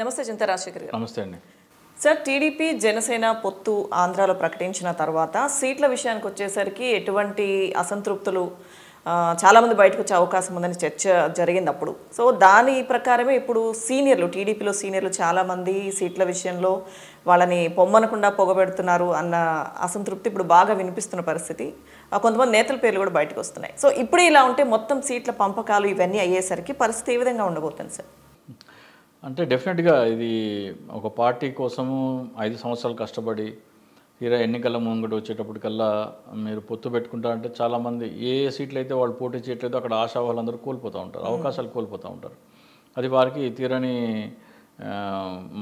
నమస్తే చింత రాజశేఖర్ గారు నమస్తే అండి సార్ టీడీపీ జనసేన పొత్తు ఆంధ్రాలో ప్రకటించిన తర్వాత సీట్ల విషయానికి వచ్చేసరికి ఎటువంటి అసంతృప్తులు చాలామంది బయటకు వచ్చే అవకాశం ఉందని చర్చ జరిగింది అప్పుడు సో దాని ప్రకారమే ఇప్పుడు సీనియర్లు టీడీపీలో సీనియర్లు చాలామంది సీట్ల విషయంలో వాళ్ళని పొమ్మనకుండా పొగబెడుతున్నారు అన్న అసంతృప్తి ఇప్పుడు బాగా వినిపిస్తున్న పరిస్థితి కొంతమంది నేతల పేర్లు కూడా బయటకు వస్తున్నాయి సో ఇప్పుడే ఇలా ఉంటే మొత్తం సీట్ల పంపకాలు ఇవన్నీ అయ్యేసరికి పరిస్థితి ఏ విధంగా ఉండబోతుంది సార్ అంటే డెఫినెట్గా ఇది ఒక పార్టీ కోసము ఐదు సంవత్సరాలు కష్టపడి తీరా ఎన్నికల ముంగట వచ్చేటప్పటికల్లా మీరు పొత్తు పెట్టుకుంటారంటే చాలామంది ఏ సీట్లు అయితే వాళ్ళు పోటీ చేయట్లేదో అక్కడ ఆశా వాళ్ళందరూ కోల్పోతూ ఉంటారు అవకాశాలు కోల్పోతూ ఉంటారు అది వారికి తీరని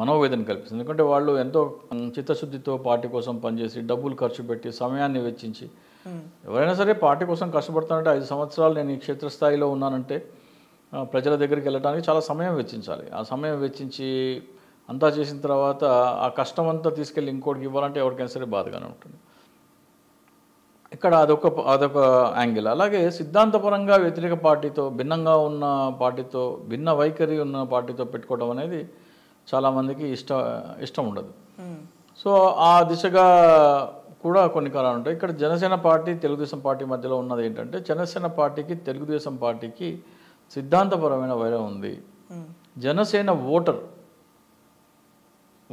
మనోవేదన కల్పిస్తుంది ఎందుకంటే వాళ్ళు ఎంతో చిత్తశుద్ధితో పార్టీ కోసం పనిచేసి డబ్బులు ఖర్చు పెట్టి సమయాన్ని వెచ్చించి ఎవరైనా సరే పార్టీ కోసం కష్టపడతానంటే ఐదు సంవత్సరాలు నేను ఈ క్షేత్రస్థాయిలో ఉన్నానంటే ప్రజల దగ్గరికి వెళ్ళడానికి చాలా సమయం వెచ్చించాలి ఆ సమయం వెచ్చించి అంతా చేసిన తర్వాత ఆ కష్టం అంతా తీసుకెళ్ళి ఇంకోటికి ఇవ్వాలంటే ఎవరికైనా సరే బాధగానే ఉంటుంది ఇక్కడ అదొక అదొక యాంగిల్ అలాగే సిద్ధాంతపరంగా వ్యతిరేక పార్టీతో భిన్నంగా ఉన్న పార్టీతో భిన్న వైఖరి ఉన్న పార్టీతో పెట్టుకోవడం అనేది చాలామందికి ఇష్ట ఇష్టం ఉండదు సో ఆ దిశగా కూడా కొన్ని కారణాలు ఉంటాయి ఇక్కడ జనసేన పార్టీ తెలుగుదేశం పార్టీ మధ్యలో ఉన్నది ఏంటంటే జనసేన పార్టీకి తెలుగుదేశం పార్టీకి సిద్ధాంతపరమైన వైరం ఉంది జనసేన ఓటర్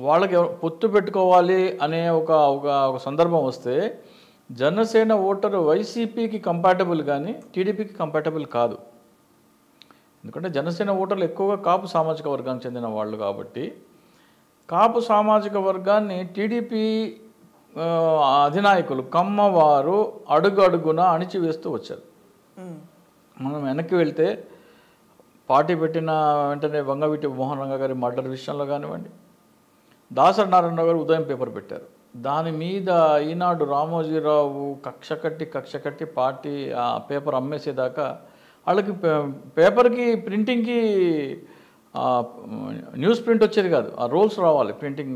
వాళ్ళకి పొత్తు పెట్టుకోవాలి అనే ఒక ఒక సందర్భం వస్తే జనసేన ఓటర్ వైసీపీకి కంపాటబుల్ కానీ టీడీపీకి కంపాటబుల్ కాదు ఎందుకంటే జనసేన ఓటర్లు ఎక్కువగా కాపు సామాజిక వర్గానికి చెందిన వాళ్ళు కాబట్టి కాపు సామాజిక వర్గాన్ని టీడీపీ అధినాయకులు కమ్మవారు అడుగు అడుగున అణిచివేస్తూ వచ్చారు మనం వెనక్కి వెళ్తే పార్టీ పెట్టిన వెంటనే వంగవీటి మోహన్ రంగ గారి మర్డర్ విషయంలో కానివ్వండి దాసరి నారాయణ గారు ఉదయం పేపర్ పెట్టారు దాని మీద ఈనాడు రామోజీరావు కక్ష కట్టి కక్ష కట్టి పార్టీ ఆ పేపర్ అమ్మేసేదాకా వాళ్ళకి పేపర్కి ప్రింటింగ్కి న్యూస్ ప్రింట్ వచ్చేది కాదు ఆ రోల్స్ రావాలి ప్రింటింగ్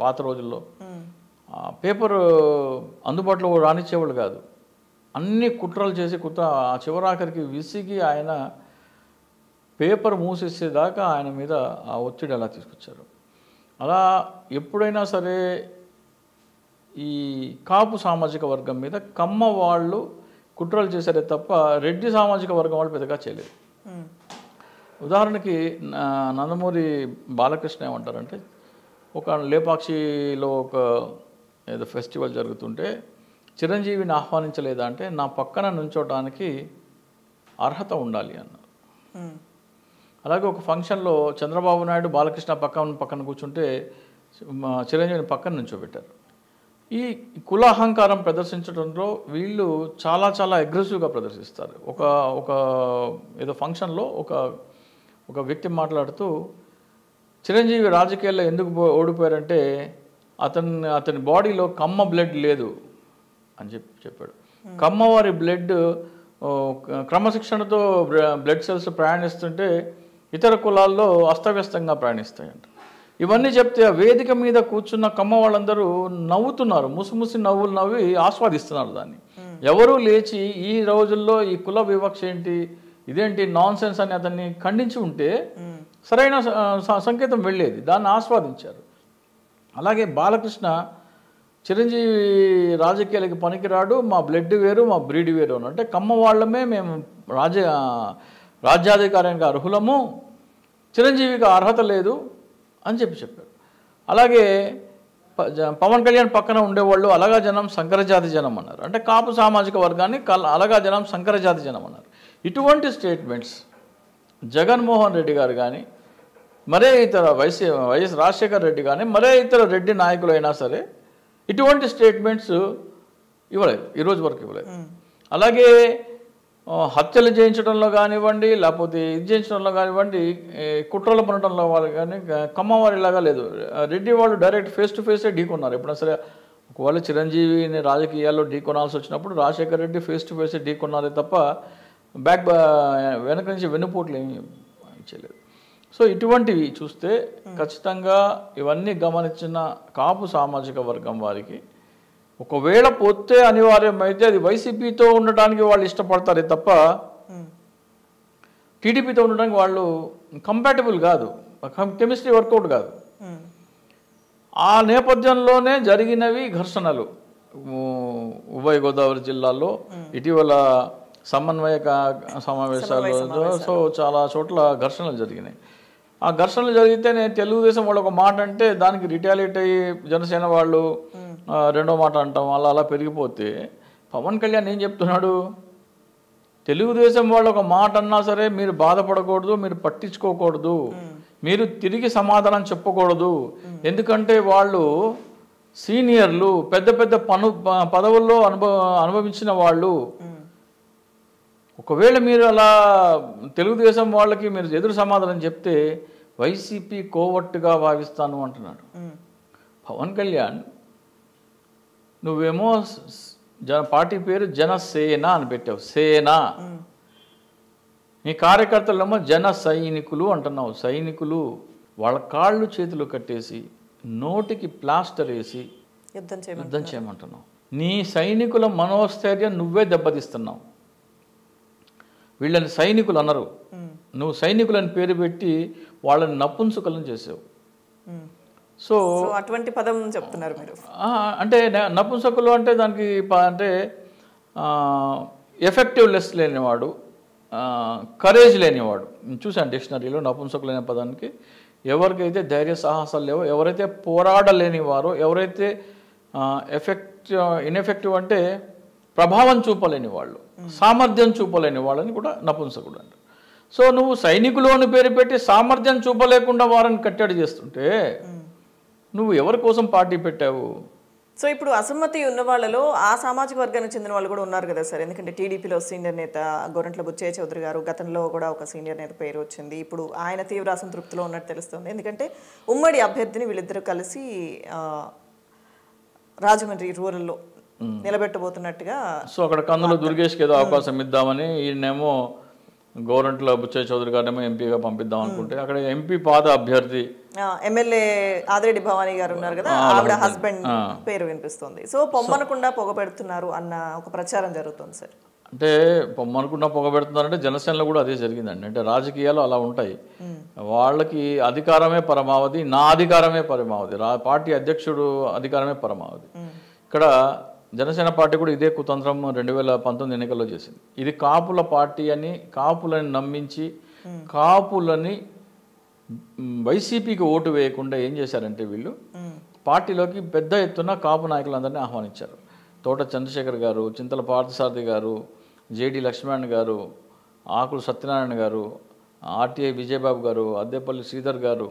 పాత రోజుల్లో పేపర్ అందుబాటులో రానిచ్చేవాళ్ళు కాదు అన్ని కుట్రలు చేసి కుట్ర చివరాఖరికి విసిగి ఆయన పేపర్ మూసేసేదాకా ఆయన మీద ఆ ఒత్తిడి అలా తీసుకొచ్చారు అలా ఎప్పుడైనా సరే ఈ కాపు సామాజిక వర్గం మీద కమ్మ వాళ్ళు కుట్రలు చేశారే తప్ప రెడ్డి సామాజిక వర్గం వాళ్ళు పెద్దగా చేయలేదు ఉదాహరణకి నందమూరి బాలకృష్ణ ఏమంటారంటే ఒక లేపాక్షిలో ఒక ఏదో ఫెస్టివల్ జరుగుతుంటే చిరంజీవిని ఆహ్వానించలేదా అంటే నా పక్కన నుంచోటానికి అర్హత ఉండాలి అన్నారు అలాగే ఒక ఫంక్షన్లో చంద్రబాబు నాయుడు బాలకృష్ణ పక్కన పక్కన కూర్చుంటే చిరంజీవిని పక్కన నుంచోబెట్టారు ఈ కుల అహంకారం ప్రదర్శించడంలో వీళ్ళు చాలా చాలా అగ్రెసివ్గా ప్రదర్శిస్తారు ఒక ఒక ఏదో ఫంక్షన్లో ఒక ఒక వ్యక్తి మాట్లాడుతూ చిరంజీవి రాజకీయాల్లో ఎందుకు ఓడిపోయారంటే అతని అతని బాడీలో కమ్మ బ్లడ్ లేదు అని చెప్పి చెప్పాడు కమ్మవారి బ్లడ్ క్రమశిక్షణతో బ్లడ్ సెల్స్ ప్రయాణిస్తుంటే ఇతర కులాల్లో అస్తవ్యస్తంగా ప్రయాణిస్తాయంట ఇవన్నీ చెప్తే ఆ వేదిక మీద కూర్చున్న కమ్మ వాళ్ళందరూ నవ్వుతున్నారు ముసిముసి నవ్వులు నవ్వి ఆస్వాదిస్తున్నారు దాన్ని ఎవరూ లేచి ఈ రోజుల్లో ఈ కుల వివక్ష ఏంటి ఇదేంటి నాన్ సెన్స్ అని అతన్ని ఖండించి ఉంటే సరైన సంకేతం వెళ్ళేది దాన్ని ఆస్వాదించారు అలాగే బాలకృష్ణ చిరంజీవి రాజకీయాలకి పనికిరాడు మా బ్లడ్ వేరు మా బ్రీడ్ వేరు అని అంటే కమ్మ వాళ్ళమే మేము రాజ రాజ్యాధికారానికి అర్హులము చిరంజీవికి అర్హత లేదు అని చెప్పి చెప్పారు అలాగే పవన్ కళ్యాణ్ పక్కన ఉండేవాళ్ళు అలగా జనం సంకరజాతి జనం అన్నారు అంటే కాపు సామాజిక వర్గాన్ని కల అలగా జనం సంకరజాతి జనం అన్నారు ఇటువంటి స్టేట్మెంట్స్ జగన్మోహన్ రెడ్డి గారు కానీ మరే ఇతర వైసీ వైఎస్ రాజశేఖర్ రెడ్డి కానీ మరే ఇతర రెడ్డి నాయకులు అయినా సరే ఇటువంటి స్టేట్మెంట్స్ ఇవ్వలేదు ఈరోజు వరకు ఇవ్వలేదు అలాగే హత్యలు చేయించడంలో కానివ్వండి లేకపోతే ఇది చేయించడంలో కానివ్వండి కుట్రలు పడటంలో వాళ్ళు కానీ కమ్మవారిలాగా లేదు రెడ్డి వాళ్ళు డైరెక్ట్ ఫేస్ టు ఫేసే ఢీకొన్నారు ఎప్పుడైనా సరే ఒకవేళ చిరంజీవిని రాజకీయాల్లో ఢీకొనాల్సి వచ్చినప్పుడు రాజశేఖర రెడ్డి ఫేస్ టు ఫేసే ఢీకొన్నారే తప్ప బ్యాక్ వెనక నుంచి వెన్నుపోట్లు ఏమి చేయలేదు సో ఇటువంటివి చూస్తే ఖచ్చితంగా ఇవన్నీ గమనించిన కాపు సామాజిక వర్గం వారికి ఒకవేళ పోతే అనివార్యమైతే అది వైసీపీతో ఉండటానికి వాళ్ళు ఇష్టపడతారే తప్ప టీడీపీతో ఉండడానికి వాళ్ళు కంపాటబుల్ కాదు కెమిస్ట్రీ వర్కౌట్ కాదు ఆ నేపథ్యంలోనే జరిగినవి ఘర్షణలు ఉభయ గోదావరి జిల్లాలో ఇటీవల సమన్వయక సమావేశాలు సో చాలా చోట్ల ఘర్షణలు జరిగినాయి ఆ ఘర్షణలు జరిగితే నేను తెలుగుదేశం వాళ్ళు ఒక మాట అంటే దానికి రిటాలియేట్ అయ్యి జనసేన వాళ్ళు రెండో మాట అంటాం అలా అలా పెరిగిపోతే పవన్ కళ్యాణ్ ఏం చెప్తున్నాడు తెలుగుదేశం వాళ్ళు ఒక మాట అన్నా సరే మీరు బాధపడకూడదు మీరు పట్టించుకోకూడదు మీరు తిరిగి సమాధానం చెప్పకూడదు ఎందుకంటే వాళ్ళు సీనియర్లు పెద్ద పెద్ద పను పదవుల్లో అనుభవ అనుభవించిన వాళ్ళు ఒకవేళ మీరు అలా తెలుగుదేశం వాళ్ళకి మీరు ఎదురు సమాధానం చెప్తే వైసీపీ కోవట్టుగా భావిస్తాను అంటున్నాడు పవన్ కళ్యాణ్ నువ్వేమో జన పార్టీ పేరు జనసేన అని పెట్టావు సేన నీ కార్యకర్తలేమో జన సైనికులు అంటున్నావు సైనికులు వాళ్ళ కాళ్ళు చేతులు కట్టేసి నోటికి ప్లాస్టర్ వేసి యుద్ధం చేయమంటున్నావు నీ సైనికుల మనోస్థైర్యం నువ్వే దెబ్బతీస్తున్నావు వీళ్ళని సైనికులు అనరు నువ్వు సైనికులని పేరు పెట్టి వాళ్ళని నపుంసుకలను చేసావు సో అటువంటి పదం చెప్తున్నారు మీరు అంటే నపుంసకులు అంటే దానికి అంటే ఎఫెక్టివ్నెస్ లేనివాడు కరేజ్ లేనివాడు చూసాను డిక్షనరీలో నపుంసకులు అనే పదానికి ఎవరికైతే ధైర్య సాహసాలు లేవో ఎవరైతే పోరాడలేని వారో ఎవరైతే ఎఫెక్ట్ ఇన్ఎఫెక్టివ్ అంటే ప్రభావం చూపలేని వాళ్ళు సామర్థ్యం చూపలేని వాళ్ళని కూడా నపుంసకుడు అంటారు సో నువ్వు సైనికులు అని పేరు పెట్టి సామర్థ్యం చూపలేకుండా వారిని కట్టడి చేస్తుంటే నువ్వు ఎవరి కోసం పార్టీ పెట్టావు సో ఇప్పుడు అసమ్మతి ఉన్న వాళ్ళలో ఆ సామాజిక వర్గానికి చెందిన వాళ్ళు కూడా ఉన్నారు కదా సార్ ఎందుకంటే టీడీపీలో సీనియర్ నేత గొరంట్ల బుచ్చయ్య చౌదరి గారు గతంలో కూడా ఒక సీనియర్ నేత పేరు వచ్చింది ఇప్పుడు ఆయన తీవ్ర అసంతృప్తిలో ఉన్నట్టు తెలుస్తుంది ఎందుకంటే ఉమ్మడి అభ్యర్థిని వీళ్ళిద్దరూ కలిసి రాజమండ్రి రూరల్లో నిలబెట్టబోతున్నట్టుగా సో అక్కడ కందులు కి ఏదో అవకాశం ఇద్దామని ఈయనేమో గవర్నమెంట్లో బుచ్చయ్య చౌదరి గారినేమో ఎంపీగా పంపిద్దాం అనుకుంటే అక్కడ ఎంపీ పాద అభ్యర్థి ఎమ్మెల్యే ఆదిరెడ్డి భవానీ గారు ఉన్నారు కదా ఆవిడ హస్బెండ్ పేరు వినిపిస్తుంది సో పొమ్మనకుండా పొగ పెడుతున్నారు అన్న ఒక ప్రచారం జరుగుతుంది సార్ అంటే పొమ్మనకుండా పొగ పెడుతున్నారంటే జనసేనలో కూడా అదే జరిగిందండి అంటే రాజకీయాలు అలా ఉంటాయి వాళ్ళకి అధికారమే పరమావధి నా అధికారమే పరమావధి రా పార్టీ అధ్యక్షుడు అధికారమే పరమావధి ఇక్కడ జనసేన పార్టీ కూడా ఇదే కుతంత్రం రెండు వేల పంతొమ్మిది ఎన్నికల్లో చేసింది ఇది కాపుల పార్టీ అని కాపులని నమ్మించి కాపులని వైసీపీకి ఓటు వేయకుండా ఏం చేశారంటే వీళ్ళు పార్టీలోకి పెద్ద ఎత్తున కాపు నాయకులందరినీ ఆహ్వానించారు తోట చంద్రశేఖర్ గారు చింతల పార్థసారథి గారు జేడి లక్ష్మణ్ గారు ఆకులు సత్యనారాయణ గారు ఆర్టీఐ విజయబాబు గారు అద్దెపల్లి శ్రీధర్ గారు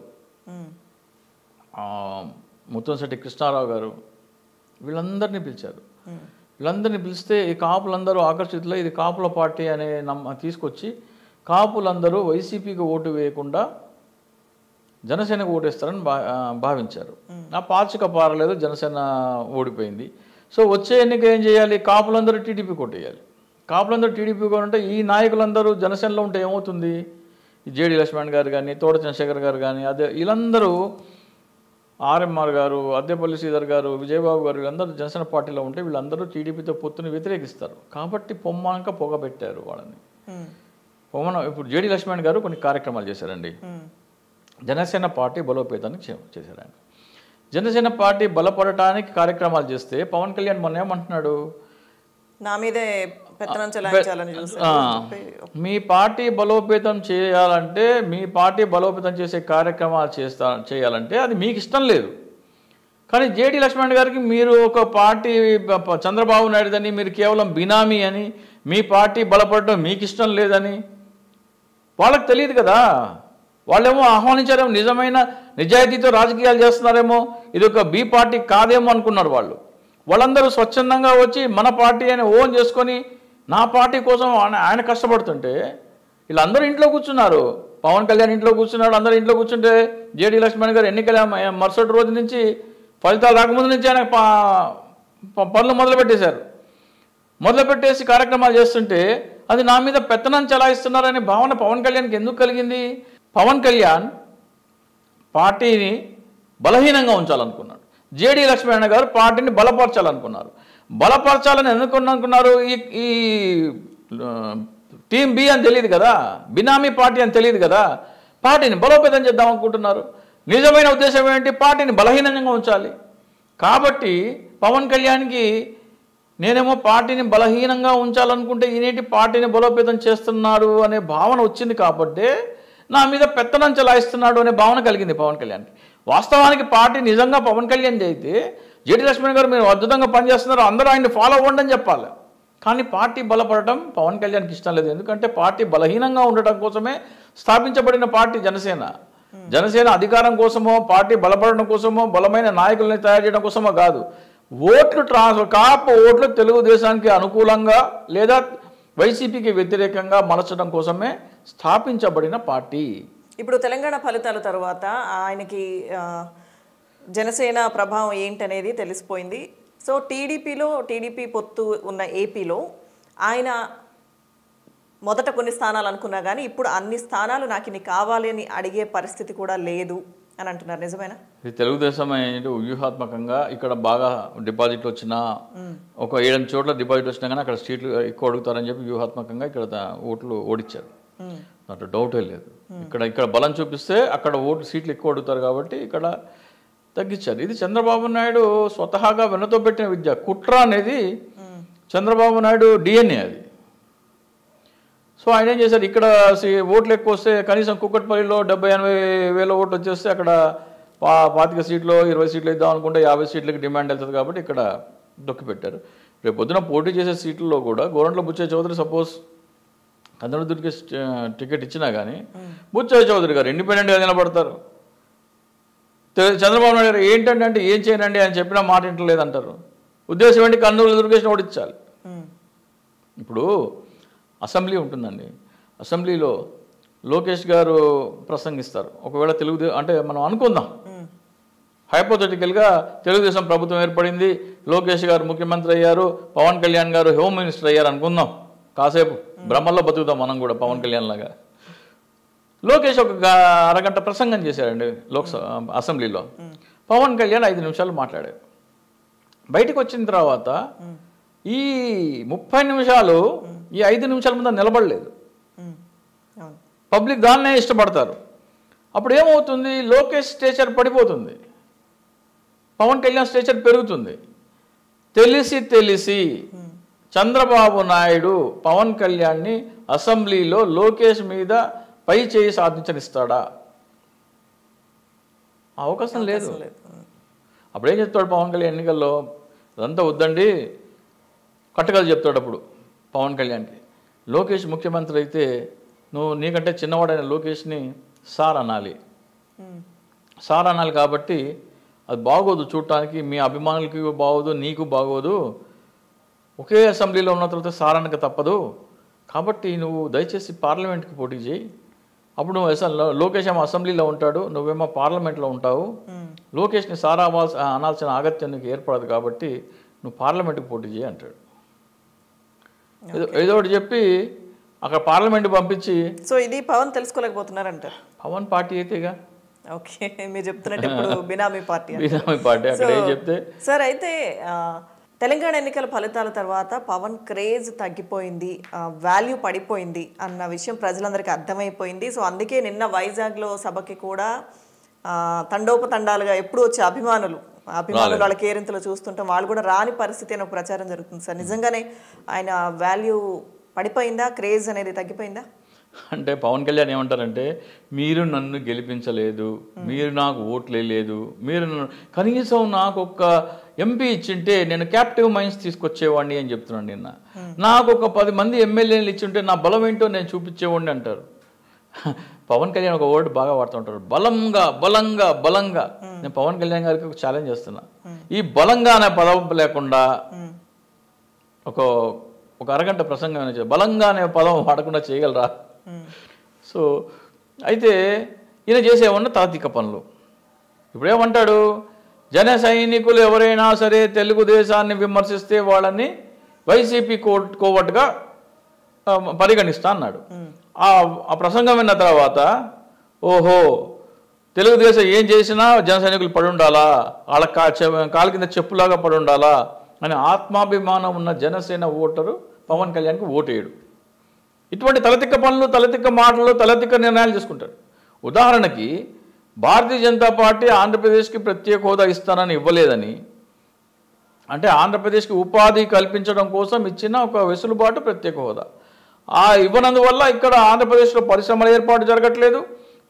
ముత్తంశెట్టి కృష్ణారావు గారు వీళ్ళందరినీ పిలిచారు లందరిని పిలిస్తే ఈ కాపులందరూ ఆకర్షితులై ఇది కాపుల పార్టీ అనే నమ్మ తీసుకొచ్చి కాపులందరూ వైసీపీకి ఓటు వేయకుండా జనసేనకు ఓటేస్తారని భావించారు ఆ పాచిక పారలేదు జనసేన ఓడిపోయింది సో వచ్చే ఎన్నిక ఏం చేయాలి కాపులందరూ టీడీపీ కొట్టేయాలి కాపులందరూ టీడీపీ కొనంటే ఈ నాయకులందరూ జనసేనలో ఉంటే ఏమవుతుంది జేడి లక్ష్మణ్ గారు కానీ తోట చంద్రశేఖర్ గారు కానీ అదే వీళ్ళందరూ ఆర్ఎంఆర్ గారు అద్దెపల్లి శ్రీధర్ గారు విజయబాబు గారు వీళ్ళందరూ జనసేన పార్టీలో ఉంటే వీళ్ళందరూ టీడీపీతో పొత్తుని వ్యతిరేకిస్తారు కాబట్టి పొమ్మాక పొగబెట్టారు వాళ్ళని పొమ్మన ఇప్పుడు జేడి లక్ష్మణ్ గారు కొన్ని కార్యక్రమాలు చేశారండి జనసేన పార్టీ బలోపేతానికి చేశారు ఆయన జనసేన పార్టీ బలపడటానికి కార్యక్రమాలు చేస్తే పవన్ కళ్యాణ్ మొన్న ఏమంటున్నాడు నా మీదే మీ పార్టీ బలోపేతం చేయాలంటే మీ పార్టీ బలోపేతం చేసే కార్యక్రమాలు చేస్తా చేయాలంటే అది మీకు ఇష్టం లేదు కానీ జేడి లక్ష్మణ్ గారికి మీరు ఒక పార్టీ చంద్రబాబు నాయుడుదని మీరు కేవలం బినామీ అని మీ పార్టీ బలపడడం మీకు ఇష్టం లేదని వాళ్ళకి తెలియదు కదా వాళ్ళేమో ఆహ్వానించారేమో నిజమైన నిజాయితీతో రాజకీయాలు చేస్తున్నారేమో ఇది ఒక బీ పార్టీ కాదేమో అనుకున్నారు వాళ్ళు వాళ్ళందరూ స్వచ్ఛందంగా వచ్చి మన పార్టీ అని ఓన్ చేసుకొని నా పార్టీ కోసం ఆయన కష్టపడుతుంటే వీళ్ళందరూ ఇంట్లో కూర్చున్నారు పవన్ కళ్యాణ్ ఇంట్లో కూర్చున్నాడు అందరూ ఇంట్లో కూర్చుంటే జేడీ లక్ష్మణ్ గారు ఎన్నికల మరుసటి రోజు నుంచి ఫలితాలు రాకముందు నుంచి ఆయన పనులు మొదలుపెట్టేశారు మొదలుపెట్టేసి కార్యక్రమాలు చేస్తుంటే అది నా మీద పెత్తనం చలాయిస్తున్నారనే భావన పవన్ కళ్యాణ్కి ఎందుకు కలిగింది పవన్ కళ్యాణ్ పార్టీని బలహీనంగా ఉంచాలనుకున్నాడు జేడి లక్ష్మీనారాయణ గారు పార్టీని బలపరచాలనుకున్నారు బలపరచాలని ఎందుకున్నారు ఈ ఈ టీం బి అని తెలియదు కదా బినామీ పార్టీ అని తెలియదు కదా పార్టీని బలోపేతం చేద్దాం అనుకుంటున్నారు నిజమైన ఉద్దేశం ఏంటి పార్టీని బలహీనంగా ఉంచాలి కాబట్టి పవన్ కళ్యాణ్కి నేనేమో పార్టీని బలహీనంగా ఉంచాలనుకుంటే ఈనేటి పార్టీని బలోపేతం చేస్తున్నారు అనే భావన వచ్చింది కాబట్టే నా మీద పెత్తనం చలాయిస్తున్నాడు అనే భావన కలిగింది పవన్ కళ్యాణ్కి వాస్తవానికి పార్టీ నిజంగా పవన్ కళ్యాణ్ అయితే జేడి లక్ష్మణ్ గారు మీరు అద్భుతంగా పనిచేస్తున్నారు అందరూ ఆయన్ని ఫాలో అవ్వండి అని చెప్పాలి కానీ పార్టీ బలపడటం పవన్ కళ్యాణ్కి ఇష్టం లేదు ఎందుకంటే పార్టీ బలహీనంగా ఉండటం కోసమే స్థాపించబడిన పార్టీ జనసేన జనసేన అధికారం కోసమో పార్టీ బలపడడం కోసమో బలమైన నాయకుల్ని తయారు చేయడం కోసమో కాదు ఓట్లు ట్రాన్స్ఫర్ కాపు ఓట్లు తెలుగుదేశానికి అనుకూలంగా లేదా వైసీపీకి వ్యతిరేకంగా మలచడం కోసమే స్థాపించబడిన పార్టీ ఇప్పుడు తెలంగాణ ఫలితాల తర్వాత ఆయనకి జనసేన ప్రభావం ఏంటనేది తెలిసిపోయింది సో టీడీపీలో టీడీపీ పొత్తు ఉన్న ఏపీలో ఆయన మొదట కొన్ని స్థానాలు అనుకున్నా కానీ ఇప్పుడు అన్ని స్థానాలు నాకు ఇన్ని కావాలి అని అడిగే పరిస్థితి కూడా లేదు అని అంటున్నారు నిజమేనా ఇది తెలుగుదేశం అనేది వ్యూహాత్మకంగా ఇక్కడ బాగా డిపాజిట్లు వచ్చినా ఒక ఏడు చోట్ల డిపాజిట్ వచ్చినా కానీ అక్కడ సీట్లు ఎక్కువ అడుగుతారని చెప్పి వ్యూహాత్మకంగా ఇక్కడ ఓట్లు ఓడిచ్చారు దాంట్లో డౌటే లేదు ఇక్కడ ఇక్కడ బలం చూపిస్తే అక్కడ ఓటు సీట్లు ఎక్కువ అడుగుతారు కాబట్టి ఇక్కడ తగ్గించారు ఇది చంద్రబాబు నాయుడు స్వతహాగా వెనతో పెట్టిన విద్య కుట్ర అనేది చంద్రబాబు నాయుడు డిఎన్ఏ అది సో ఆయన ఏం చేశారు ఇక్కడ ఓట్లు ఎక్కువ వస్తే కనీసం కుక్కట్పల్లిలో డెబ్బై ఎనభై వేల ఓట్లు వచ్చేస్తే అక్కడ పా పాతిక సీట్లు ఇరవై సీట్లు ఇద్దాం అనుకుంటే యాభై సీట్లకి డిమాండ్ వెళ్తుంది కాబట్టి ఇక్కడ దొక్కి పెట్టారు రేపు పొద్దున పోటీ చేసే సీట్లలో కూడా గోరంట్ల బుచ్చే చౌదరి సపోజ్ కందడుదుడికి టికెట్ ఇచ్చినా కానీ బుచ్చయ్య చౌదరి గారు ఇండిపెండెంట్గా నిలబడతారు చంద్రబాబు నాయుడు గారు ఏంటంటే అంటే ఏం చేయనండి అని చెప్పినా మాట ఇంటలేదంటారు ఉద్దేశం ఏంటి కర్నూలు దుర్గేషన్ ఓడించాలి ఇప్పుడు అసెంబ్లీ ఉంటుందండి అసెంబ్లీలో లోకేష్ గారు ప్రసంగిస్తారు ఒకవేళ తెలుగు అంటే మనం అనుకుందాం హైపోథెటికల్గా తెలుగుదేశం ప్రభుత్వం ఏర్పడింది లోకేష్ గారు ముఖ్యమంత్రి అయ్యారు పవన్ కళ్యాణ్ గారు హోమ్ మినిస్టర్ అయ్యారు అనుకుందాం కాసేపు బ్రహ్మల్లో బతుకుతాం మనం కూడా పవన్ కళ్యాణ్ లాగా లోకేష్ ఒక అరగంట ప్రసంగం చేశారండి లోక్సభ అసెంబ్లీలో పవన్ కళ్యాణ్ ఐదు నిమిషాలు మాట్లాడారు బయటకు వచ్చిన తర్వాత ఈ ముప్పై నిమిషాలు ఈ ఐదు నిమిషాల ముందు నిలబడలేదు పబ్లిక్ దాన్నే ఇష్టపడతారు అప్పుడు ఏమవుతుంది లోకేష్ స్టేచర్ పడిపోతుంది పవన్ కళ్యాణ్ స్టేచర్ పెరుగుతుంది తెలిసి తెలిసి చంద్రబాబు నాయుడు పవన్ కళ్యాణ్ని అసెంబ్లీలో లోకేష్ మీద పై చేయి సాధించనిస్తాడా అవకాశం లేదు అప్పుడేం చెప్తాడు పవన్ కళ్యాణ్ ఎన్నికల్లో అదంతా వద్దండి కట్టకలు చెప్తాడు అప్పుడు పవన్ కళ్యాణ్కి లోకేష్ ముఖ్యమంత్రి అయితే నువ్వు నీకంటే చిన్నవాడైన లోకేష్ని సార్ అనాలి సార్ అనాలి కాబట్టి అది బాగోదు చూడటానికి మీ అభిమానులకి బాగోదు నీకు బాగోదు ఒకే అసెంబ్లీలో ఉన్న తర్వాత సారానికి తప్పదు కాబట్టి నువ్వు దయచేసి పార్లమెంట్కి పోటీ చేయి అప్పుడు నువ్వు లోకేష్ ఏమో అసెంబ్లీలో ఉంటాడు నువ్వేమో పార్లమెంట్లో ఉంటావు లోకేష్ని సారా అవ్వాల్సి అనాల్సిన ఆగత్యం నీకు ఏర్పడదు కాబట్టి నువ్వు పార్లమెంట్కి పోటీ చేయి అంటాడు ఏదో ఒకటి చెప్పి అక్కడ పార్లమెంట్ పంపించి సో ఇది పవన్ తెలుసుకోలేకపోతున్నారంట పవన్ పార్టీ అయితేగా ఓకే మీరు చెప్తున్నట్టు ఇప్పుడు బినామీ పార్టీ బినామీ పార్టీ అక్కడ ఏం చెప్తే సార్ అయితే తెలంగాణ ఎన్నికల ఫలితాల తర్వాత పవన్ క్రేజ్ తగ్గిపోయింది వాల్యూ పడిపోయింది అన్న విషయం ప్రజలందరికీ అర్థమైపోయింది సో అందుకే నిన్న వైజాగ్లో సభకి కూడా తండోపతండాలుగా ఎప్పుడు వచ్చే అభిమానులు అభిమానులు వాళ్ళ కేరింతలు చూస్తుంటాం వాళ్ళు కూడా రాని పరిస్థితి అని ప్రచారం జరుగుతుంది సార్ నిజంగానే ఆయన వాల్యూ పడిపోయిందా క్రేజ్ అనేది తగ్గిపోయిందా అంటే పవన్ కళ్యాణ్ ఏమంటారంటే మీరు నన్ను గెలిపించలేదు మీరు నాకు ఓట్లు వేయలేదు మీరు కనీసం నాకు ఒక్క ఎంపీ ఇచ్చింటే నేను క్యాప్టివ్ మైండ్స్ తీసుకొచ్చేవాడిని అని చెప్తున్నాను నిన్న నాకు ఒక పది మంది ఎమ్మెల్యేలు ఇచ్చింటే నా బలం ఏంటో నేను చూపించేవాడిని అంటారు పవన్ కళ్యాణ్ ఒక వర్డ్ బాగా వాడుతుంటారు బలంగా బలంగా బలంగా నేను పవన్ కళ్యాణ్ గారికి ఒక ఛాలెంజ్ చేస్తున్నా ఈ బలంగా అనే పదం లేకుండా ఒక ఒక అరగంట ప్రసంగం బలంగా అనే పదం వాడకుండా చేయగలరా సో అయితే ఈయన చేసేవన్న తాత్విక పనులు ఇప్పుడేమంటాడు జన సైనికులు ఎవరైనా సరే తెలుగుదేశాన్ని విమర్శిస్తే వాళ్ళని వైసీపీ కోట్ కోవట్గా పరిగణిస్తా అన్నాడు ఆ ప్రసంగం విన్న తర్వాత ఓహో తెలుగుదేశం ఏం చేసినా జన సైనికులు పడుండాలా వాళ్ళ కాళ్ళ కింద చెప్పులాగా పడుండాలా అని ఆత్మాభిమానం ఉన్న జనసేన ఓటరు పవన్ కళ్యాణ్కి ఓటేయడు ఇటువంటి తలతిక్క పనులు తలతిక్క మాటలు తలతిక్క నిర్ణయాలు తీసుకుంటారు ఉదాహరణకి భారతీయ జనతా పార్టీ ఆంధ్రప్రదేశ్కి ప్రత్యేక హోదా ఇస్తానని ఇవ్వలేదని అంటే ఆంధ్రప్రదేశ్కి ఉపాధి కల్పించడం కోసం ఇచ్చిన ఒక వెసులుబాటు ప్రత్యేక హోదా ఆ ఇవ్వనందువల్ల ఇక్కడ ఆంధ్రప్రదేశ్లో పరిశ్రమల ఏర్పాటు జరగట్లేదు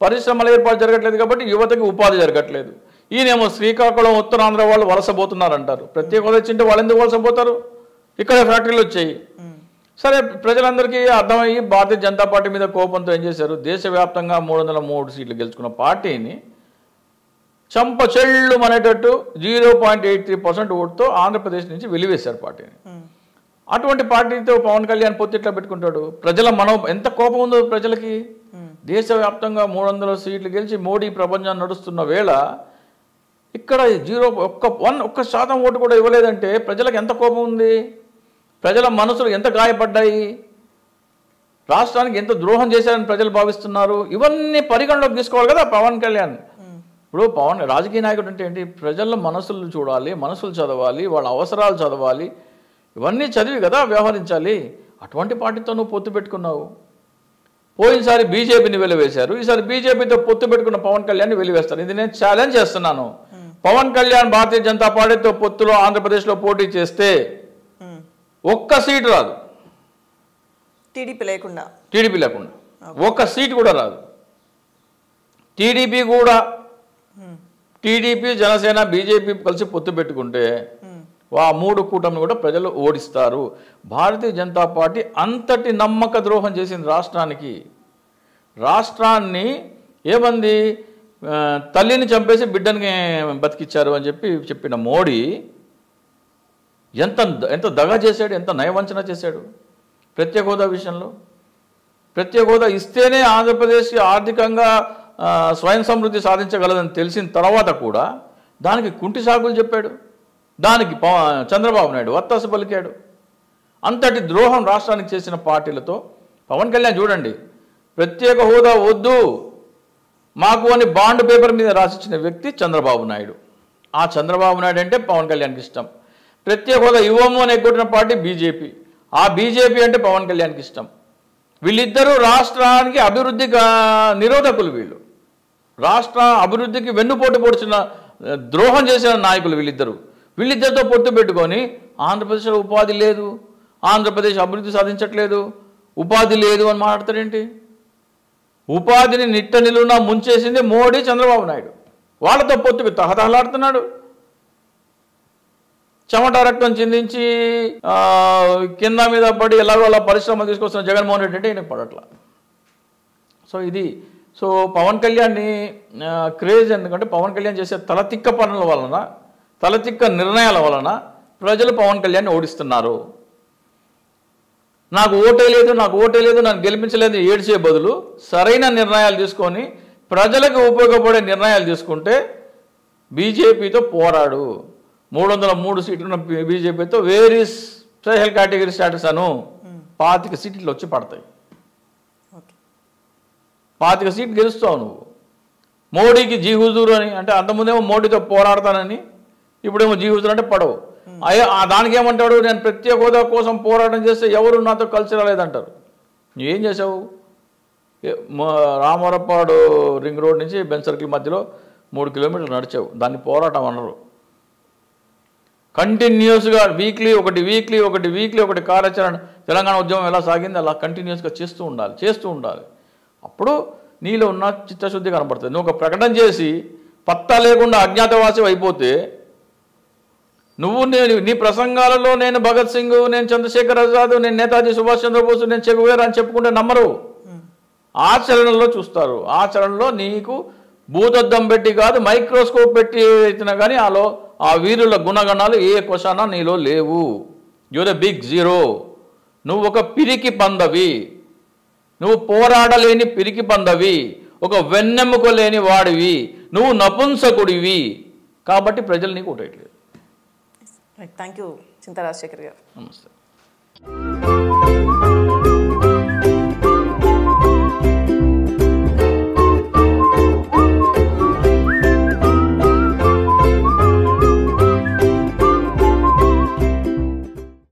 పరిశ్రమల ఏర్పాటు జరగట్లేదు కాబట్టి యువతకి ఉపాధి జరగట్లేదు ఈయనేమో శ్రీకాకుళం ఉత్తరాంధ్ర వాళ్ళు వలసపోతున్నారంటారు ప్రత్యేక హోదా ఇచ్చింటే వాళ్ళు ఎందుకు వలసపోతారు ఇక్కడ ఫ్యాక్టరీలు వచ్చాయి సరే ప్రజలందరికీ అర్థమయ్యి భారతీయ జనతా పార్టీ మీద కోపంతో ఏం చేశారు దేశవ్యాప్తంగా మూడు వందల మూడు సీట్లు గెలుచుకున్న పార్టీని చంప చెళ్ళు అనేటట్టు zero point eight three percent ఓటుతో ఆంధ్రప్రదేశ్ నుంచి వెలివేశారు పార్టీని అటువంటి పార్టీతో పవన్ కళ్యాణ్ పొత్తి ఎట్లా పెట్టుకుంటాడు ప్రజల మనో ఎంత కోపం ఉందో ప్రజలకి దేశవ్యాప్తంగా మూడు వందల సీట్లు గెలిచి మోడీ ప్రపంచం నడుస్తున్న వేళ ఇక్కడ జీరో ఒక్క వన్ ఒక్క శాతం ఓటు కూడా ఇవ్వలేదంటే ప్రజలకు ఎంత కోపం ఉంది ప్రజల మనసులు ఎంత గాయపడ్డాయి రాష్ట్రానికి ఎంత ద్రోహం చేశారని ప్రజలు భావిస్తున్నారు ఇవన్నీ పరిగణలోకి తీసుకోవాలి కదా పవన్ కళ్యాణ్ ఇప్పుడు పవన్ రాజకీయ నాయకుడు అంటే ఏంటి ప్రజల మనసులు చూడాలి మనసులు చదవాలి వాళ్ళ అవసరాలు చదవాలి ఇవన్నీ చదివి కదా వ్యవహరించాలి అటువంటి పార్టీతో నువ్వు పొత్తు పెట్టుకున్నావు పోయినసారి బీజేపీని వెలివేశారు ఈసారి బీజేపీతో పొత్తు పెట్టుకున్న పవన్ కళ్యాణ్ని వెలివేస్తారు ఇది నేను ఛాలెంజ్ చేస్తున్నాను hmm. పవన్ కళ్యాణ్ భారతీయ జనతా పార్టీతో పొత్తులో ఆంధ్రప్రదేశ్లో పోటీ చేస్తే ఒక్క సీటు రాదు టీడీపీ లేకుండా టీడీపీ లేకుండా ఒక్క సీటు కూడా రాదు టీడీపీ కూడా టీడీపీ జనసేన బీజేపీ కలిసి పొత్తు పెట్టుకుంటే ఆ మూడు కూటమిని కూడా ప్రజలు ఓడిస్తారు భారతీయ జనతా పార్టీ అంతటి నమ్మక ద్రోహం చేసింది రాష్ట్రానికి రాష్ట్రాన్ని ఏమంది తల్లిని చంపేసి బిడ్డని బతికిచ్చారు అని చెప్పి చెప్పిన మోడీ ఎంత ఎంత దగా చేశాడు ఎంత నయవంచన చేశాడు ప్రత్యేక హోదా విషయంలో ప్రత్యేక హోదా ఇస్తేనే ఆంధ్రప్రదేశ్ ఆర్థికంగా స్వయం సమృద్ధి సాధించగలదని తెలిసిన తర్వాత కూడా దానికి కుంటి సాగులు చెప్పాడు దానికి చంద్రబాబు నాయుడు వత్తాసు పలికాడు అంతటి ద్రోహం రాష్ట్రానికి చేసిన పార్టీలతో పవన్ కళ్యాణ్ చూడండి ప్రత్యేక హోదా వద్దు మాకు అని బాండ్ పేపర్ మీద రాసిచ్చిన వ్యక్తి చంద్రబాబు నాయుడు ఆ చంద్రబాబు నాయుడు అంటే పవన్ కళ్యాణ్కి ఇష్టం ప్రత్యేక హోదా ఇవ్వము అని ఎగ్గొట్టిన పార్టీ బీజేపీ ఆ బీజేపీ అంటే పవన్ కళ్యాణ్కి ఇష్టం వీళ్ళిద్దరూ రాష్ట్రానికి అభివృద్ధి నిరోధకులు వీళ్ళు రాష్ట్ర అభివృద్ధికి వెన్నుపోటు పొడిచిన ద్రోహం చేసిన నాయకులు వీళ్ళిద్దరూ వీళ్ళిద్దరితో పొత్తు పెట్టుకొని ఆంధ్రప్రదేశ్లో ఉపాధి లేదు ఆంధ్రప్రదేశ్ అభివృద్ధి సాధించట్లేదు ఉపాధి లేదు అని మాట్లాడతారేంటి ఉపాధిని నిట్ట నిలువున ముంచేసింది మోడీ చంద్రబాబు నాయుడు వాళ్ళతో పొత్తు తహతహలాడుతున్నాడు చెమట రక్తం చిందించి కింద మీద పడి ఎలాగో అలా పరిశ్రమ తీసుకొస్తున్న జగన్మోహన్ రెడ్డి అంటే ఈయనకు పడట్ల సో ఇది సో పవన్ కళ్యాణ్ని క్రేజ్ ఎందుకంటే పవన్ కళ్యాణ్ చేసే తలతిక్క పనుల వలన తలతిక్క నిర్ణయాల వలన ప్రజలు పవన్ కళ్యాణ్ని ఓడిస్తున్నారు నాకు ఓటే లేదు నాకు ఓటే లేదు నన్ను గెలిపించలేదు ఏడ్చే బదులు సరైన నిర్ణయాలు తీసుకొని ప్రజలకు ఉపయోగపడే నిర్ణయాలు తీసుకుంటే బీజేపీతో పోరాడు మూడు వందల మూడు సీట్లు బీజేపీతో వేరీస్ స్పెషల్ కేటగిరీ స్టాటస్ అను పాతిక సీట్లు వచ్చి పడతాయి పాతిక సీట్లు గెలుస్తావు నువ్వు మోడీకి జీ హుజూర్ అని అంటే అంతకుముందేమో మోడీతో పోరాడతానని ఇప్పుడేమో జీ హుజూరు అంటే పడవు అయ్యో దానికి ఏమంటాడు నేను ప్రత్యేక హోదా కోసం పోరాటం చేస్తే ఎవరు నాతో కలిసి రాలేదంటారు నువ్వేం చేసావు రామవరపాడు రింగ్ రోడ్ నుంచి బెన్ సర్కిల్ మధ్యలో మూడు కిలోమీటర్లు నడిచావు దాన్ని పోరాటం అనరు కంటిన్యూస్గా వీక్లీ ఒకటి వీక్లీ ఒకటి వీక్లీ ఒకటి కార్యాచరణ తెలంగాణ ఉద్యమం ఎలా సాగింది అలా కంటిన్యూస్గా చేస్తూ ఉండాలి చేస్తూ ఉండాలి అప్పుడు నీలో ఉన్న చిత్తశుద్ధి కనబడుతుంది నువ్వు ఒక ప్రకటన చేసి పత్తా లేకుండా అజ్ఞాతవాసం అయిపోతే నువ్వు నేను నీ ప్రసంగాలలో నేను భగత్ సింగ్ నేను చంద్రశేఖర్ ఆజాద్ నేను నేతాజీ సుభాష్ చంద్రబోస్ నేను చెగువేరా అని చెప్పుకుంటే నమ్మరు hmm. ఆచరణలో చూస్తారు ఆచరణలో నీకు భూతద్దం పెట్టి కాదు మైక్రోస్కోప్ పెట్టి అయితే కానీ ఆలో ఆ వీరుల గుణగణాలు ఏ కొశాన నీలో లేవు యూర్ ఎ బిగ్ జీరో నువ్వు ఒక పిరికి పందవి నువ్వు పోరాడలేని పిరికి పందవి ఒక వెన్నెముకలేని వాడివి నువ్వు నపుంసకుడివి కాబట్టి ప్రజలు నీకు ఓటేయట్లేదు థ్యాంక్ యూ చింత రాజశేఖర్ గారు నమస్తే